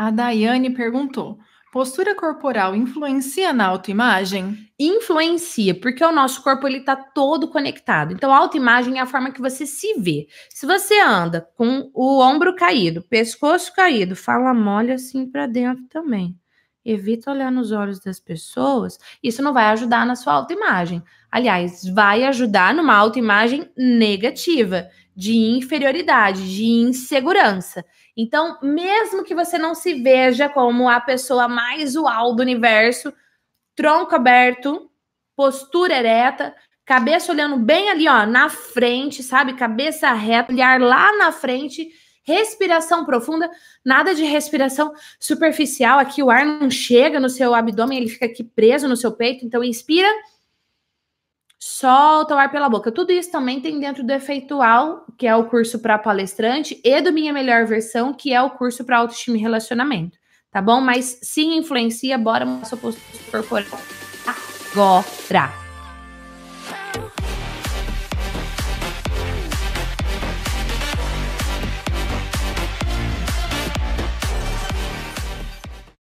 A Daiane perguntou: postura corporal influencia na autoimagem? Influencia, porque o nosso corpo ele tá todo conectado. Então, a autoimagem é a forma que você se vê. Se você anda com o ombro caído, pescoço caído, fala mole assim para dentro também evita olhar nos olhos das pessoas, isso não vai ajudar na sua autoimagem. Aliás, vai ajudar numa autoimagem negativa, de inferioridade, de insegurança. Então, mesmo que você não se veja como a pessoa mais ual do universo, tronco aberto, postura ereta, cabeça olhando bem ali, ó, na frente, sabe? Cabeça reta, olhar lá na frente Respiração profunda, nada de respiração superficial. Aqui o ar não chega no seu abdômen, ele fica aqui preso no seu peito. Então, inspira, solta o ar pela boca. Tudo isso também tem dentro do Efeitual, que é o curso para palestrante, e do Minha Melhor Versão, que é o curso para autoestima e relacionamento. Tá bom? Mas se influencia, bora sua postura corporal agora.